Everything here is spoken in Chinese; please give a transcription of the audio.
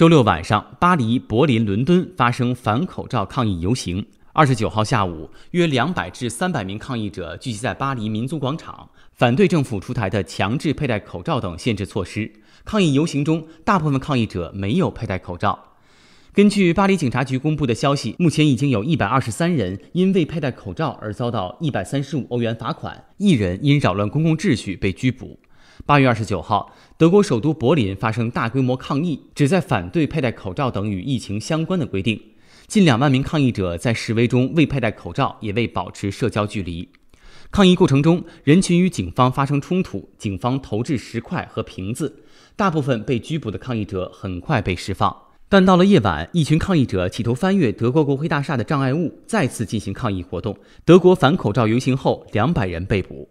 周六晚上，巴黎、柏林、伦敦发生反口罩抗议游行。二十九号下午，约两百至三百名抗议者聚集在巴黎民族广场，反对政府出台的强制佩戴口罩等限制措施。抗议游行中，大部分抗议者没有佩戴口罩。根据巴黎警察局公布的消息，目前已经有一百二十三人因未佩戴口罩而遭到一百三十五欧元罚款，一人因扰乱公共秩序被拘捕。八月二十九号，德国首都柏林发生大规模抗议，旨在反对佩戴口罩等与疫情相关的规定。近两万名抗议者在示威中未佩戴口罩，也未保持社交距离。抗议过程中，人群与警方发生冲突，警方投掷石块和瓶子。大部分被拘捕的抗议者很快被释放，但到了夜晚，一群抗议者企图翻越德国国会大厦的障碍物，再次进行抗议活动。德国反口罩游行后，两百人被捕。